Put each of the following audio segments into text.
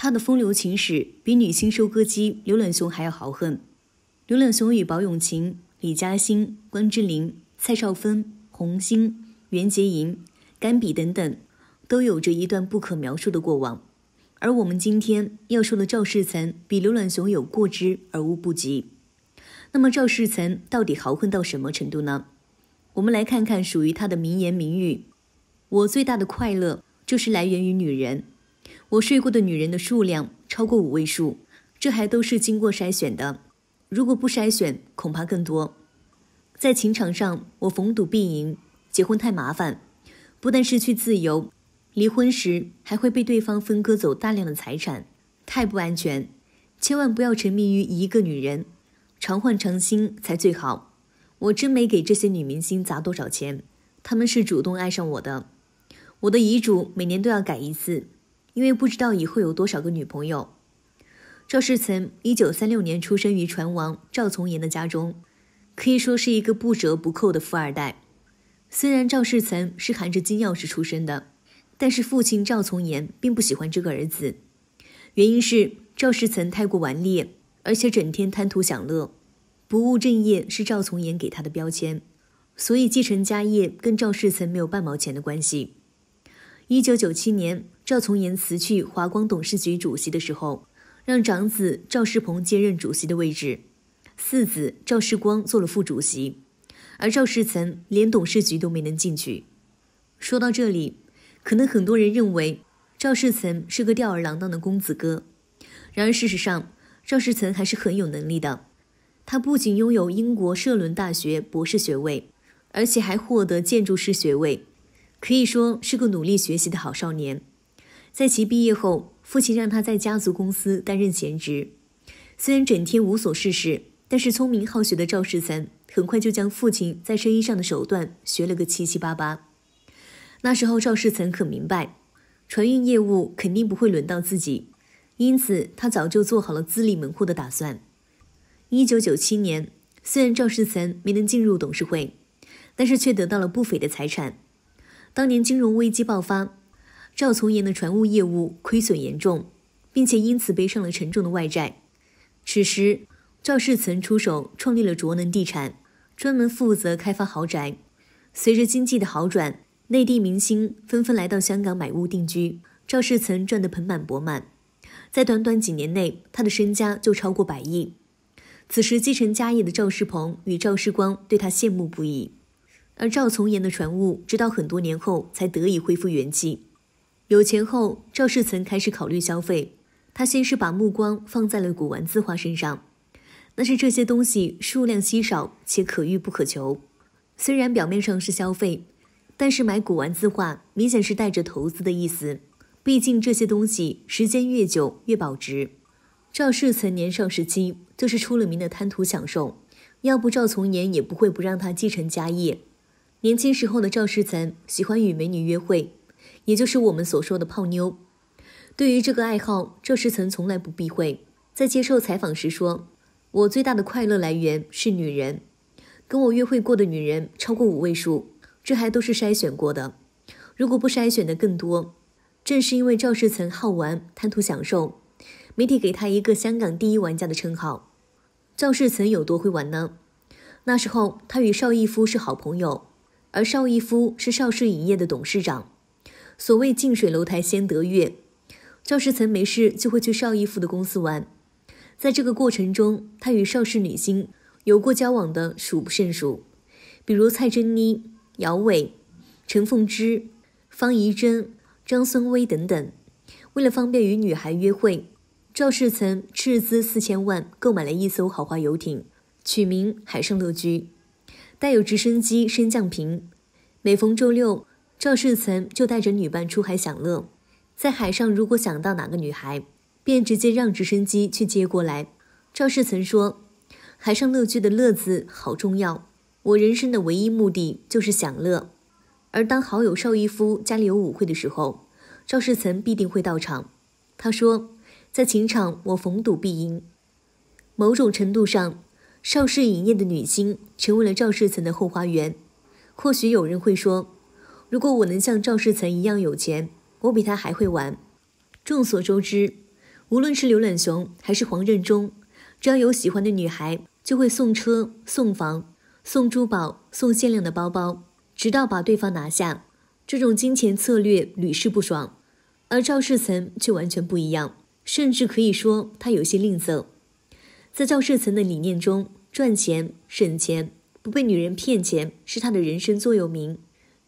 他的风流情史比女星收割机刘銮雄还要豪横，刘銮雄与保永琴、李嘉欣、关之琳、蔡少芬、洪欣、袁洁莹、甘比等等，都有着一段不可描述的过往。而我们今天要说的赵世岑，比刘銮雄有过之而无不及。那么赵世岑到底豪横到什么程度呢？我们来看看属于他的名言名语：“我最大的快乐就是来源于女人。”我睡过的女人的数量超过五位数，这还都是经过筛选的。如果不筛选，恐怕更多。在情场上，我逢赌必赢。结婚太麻烦，不但失去自由，离婚时还会被对方分割走大量的财产，太不安全。千万不要沉迷于一个女人，常换常新才最好。我真没给这些女明星砸多少钱，她们是主动爱上我的。我的遗嘱每年都要改一次。因为不知道以后有多少个女朋友。赵世曾一九三六年出生于船王赵从岩的家中，可以说是一个不折不扣的富二代。虽然赵世曾是含着金钥匙出生的，但是父亲赵从岩并不喜欢这个儿子，原因是赵世曾太过顽劣，而且整天贪图享乐，不务正业，是赵从岩给他的标签。所以继承家业跟赵世曾没有半毛钱的关系。一九九七年。赵从岩辞去华光董事局主席的时候，让长子赵世鹏接任主席的位置，四子赵世光做了副主席，而赵世曾连董事局都没能进去。说到这里，可能很多人认为赵世曾是个吊儿郎当的公子哥，然而事实上，赵世曾还是很有能力的。他不仅拥有英国社伦大学博士学位，而且还获得建筑师学位，可以说是个努力学习的好少年。在其毕业后，父亲让他在家族公司担任闲职。虽然整天无所事事，但是聪明好学的赵世岑很快就将父亲在生意上的手段学了个七七八八。那时候，赵世岑很明白，船运业务肯定不会轮到自己，因此他早就做好了自立门户的打算。一九九七年，虽然赵世岑没能进入董事会，但是却得到了不菲的财产。当年金融危机爆发。赵从衍的船务业务亏损严重，并且因此背上了沉重的外债。此时，赵世曾出手创立了卓能地产，专门负责开发豪宅。随着经济的好转，内地明星纷纷来到香港买屋定居，赵世曾赚得盆满钵满。在短短几年内，他的身家就超过百亿。此时，继承家业的赵世鹏与赵世光对他羡慕不已。而赵从衍的船务直到很多年后才得以恢复元气。有钱后，赵世曾开始考虑消费。他先是把目光放在了古玩字画身上，那是这些东西数量稀少且可遇不可求。虽然表面上是消费，但是买古玩字画明显是带着投资的意思，毕竟这些东西时间越久越保值。赵世曾年少时期就是出了名的贪图享受，要不赵从言也不会不让他继承家业。年轻时候的赵世曾喜欢与美女约会。也就是我们所说的泡妞。对于这个爱好，赵世曾从来不避讳。在接受采访时说：“我最大的快乐来源是女人。跟我约会过的女人超过五位数，这还都是筛选过的。如果不筛选的更多。”正是因为赵世曾好玩、贪图享受，媒体给他一个“香港第一玩家”的称号。赵世曾有多会玩呢？那时候他与邵逸夫是好朋友，而邵逸夫是邵氏影业的董事长。所谓近水楼台先得月，赵世曾没事就会去邵逸夫的公司玩。在这个过程中，他与邵氏女星有过交往的数不胜数，比如蔡珍妮、姚伟、陈凤芝、方怡珍、张孙薇等等。为了方便与女孩约会，赵世曾斥资四千万购买了一艘豪华游艇，取名“海上乐居”，带有直升机升降坪。每逢周六。赵世岑就带着女伴出海享乐，在海上，如果想到哪个女孩，便直接让直升机去接过来。赵世岑说：“海上乐居的乐字好重要，我人生的唯一目的就是享乐。”而当好友邵逸夫家里有舞会的时候，赵世岑必定会到场。他说：“在情场，我逢赌必赢。”某种程度上，邵氏影业的女星成为了赵世岑的后花园。或许有人会说。如果我能像赵世曾一样有钱，我比他还会玩。众所周知，无论是刘銮雄还是黄任中，只要有喜欢的女孩，就会送车、送房、送珠宝、送限量的包包，直到把对方拿下。这种金钱策略屡试不爽，而赵世曾却完全不一样，甚至可以说他有些吝啬。在赵世曾的理念中，赚钱、省钱、不被女人骗钱，是他的人生座右铭。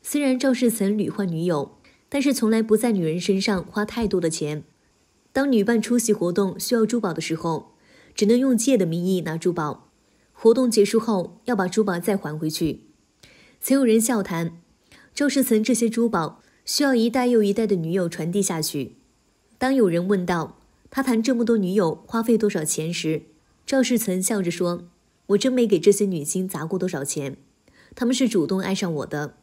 虽然赵世岑屡换女友，但是从来不在女人身上花太多的钱。当女伴出席活动需要珠宝的时候，只能用借的名义拿珠宝。活动结束后要把珠宝再还回去。曾有人笑谈，赵世岑这些珠宝需要一代又一代的女友传递下去。当有人问到他谈这么多女友花费多少钱时，赵世岑笑着说：“我真没给这些女星砸过多少钱，她们是主动爱上我的。”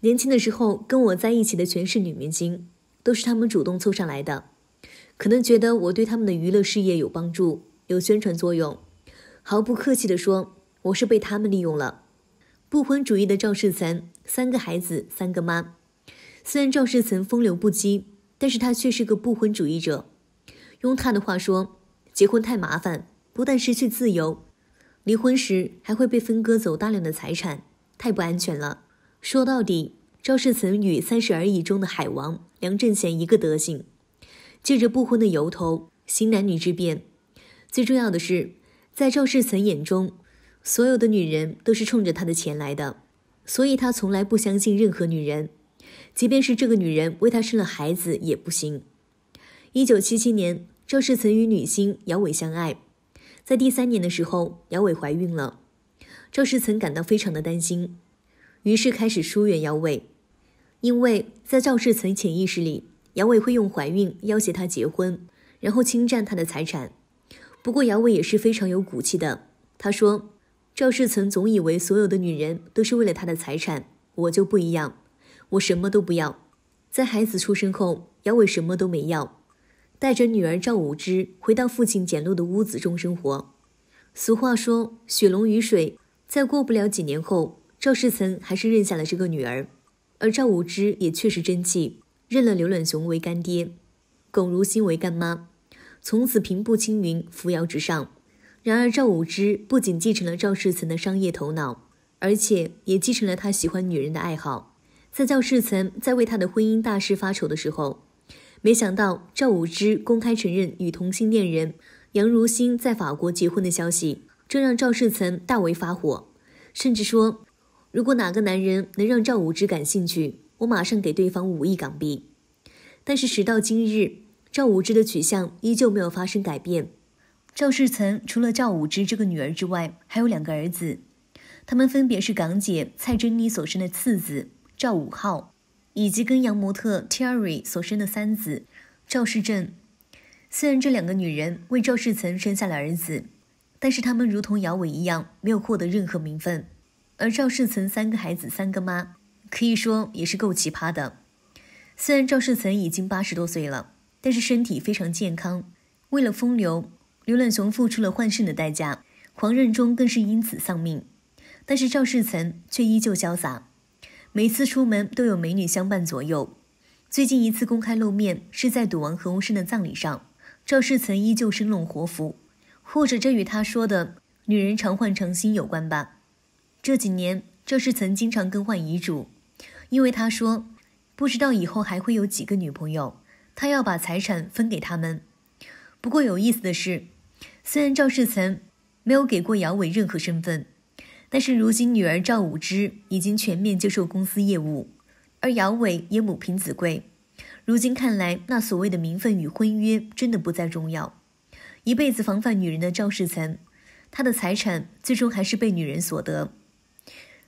年轻的时候，跟我在一起的全是女明星，都是她们主动凑上来的，可能觉得我对他们的娱乐事业有帮助，有宣传作用。毫不客气地说，我是被他们利用了。不婚主义的赵世岑，三个孩子，三个妈。虽然赵世岑风流不羁，但是他却是个不婚主义者。用他的话说，结婚太麻烦，不但失去自由，离婚时还会被分割走大量的财产，太不安全了。说到底，赵世曾与《三十而已》中的海王梁振贤一个德行，借着不婚的由头行男女之变。最重要的是，在赵世曾眼中，所有的女人都是冲着他的钱来的，所以他从来不相信任何女人，即便是这个女人为他生了孩子也不行。一九七七年，赵世曾与女星姚伟相爱，在第三年的时候，姚伟怀孕了，赵世曾感到非常的担心。于是开始疏远姚伟，因为在赵世曾潜意识里，姚伟会用怀孕要挟他结婚，然后侵占他的财产。不过姚伟也是非常有骨气的，他说：“赵世曾总以为所有的女人都是为了他的财产，我就不一样，我什么都不要。”在孩子出生后，姚伟什么都没要，带着女儿赵五芝回到父亲简陋的屋子中生活。俗话说“血浓于水”，在过不了几年后。赵世岑还是认下了这个女儿，而赵武之也确实争气，认了刘暖雄为干爹，巩如新为干妈，从此平步青云，扶摇直上。然而，赵武之不仅继承了赵世岑的商业头脑，而且也继承了他喜欢女人的爱好。在赵世岑在为他的婚姻大事发愁的时候，没想到赵武之公开承认与同性恋人杨如新在法国结婚的消息，这让赵世岑大为发火，甚至说。如果哪个男人能让赵无之感兴趣，我马上给对方五亿港币。但是时到今日，赵无之的取向依旧没有发生改变。赵世曾除了赵无之这个女儿之外，还有两个儿子，他们分别是港姐蔡珍妮所生的次子赵武浩，以及跟洋模特 Terry 所生的三子赵世正。虽然这两个女人为赵世曾生下了儿子，但是他们如同摇尾一样，没有获得任何名分。而赵世曾三个孩子三个妈，可以说也是够奇葩的。虽然赵世曾已经八十多岁了，但是身体非常健康。为了风流，刘銮雄付出了换肾的代价，黄任中更是因此丧命。但是赵世曾却依旧潇洒，每次出门都有美女相伴左右。最近一次公开露面是在赌王何鸿燊的葬礼上，赵世曾依旧生龙活虎，或者这与他说的“女人常换常新”有关吧。这几年，赵世曾经常更换遗嘱，因为他说不知道以后还会有几个女朋友，他要把财产分给他们。不过有意思的是，虽然赵世曾没有给过姚伟任何身份，但是如今女儿赵舞之已经全面接受公司业务，而姚伟也母凭子贵。如今看来，那所谓的名分与婚约真的不再重要。一辈子防范女人的赵世曾，他的财产最终还是被女人所得。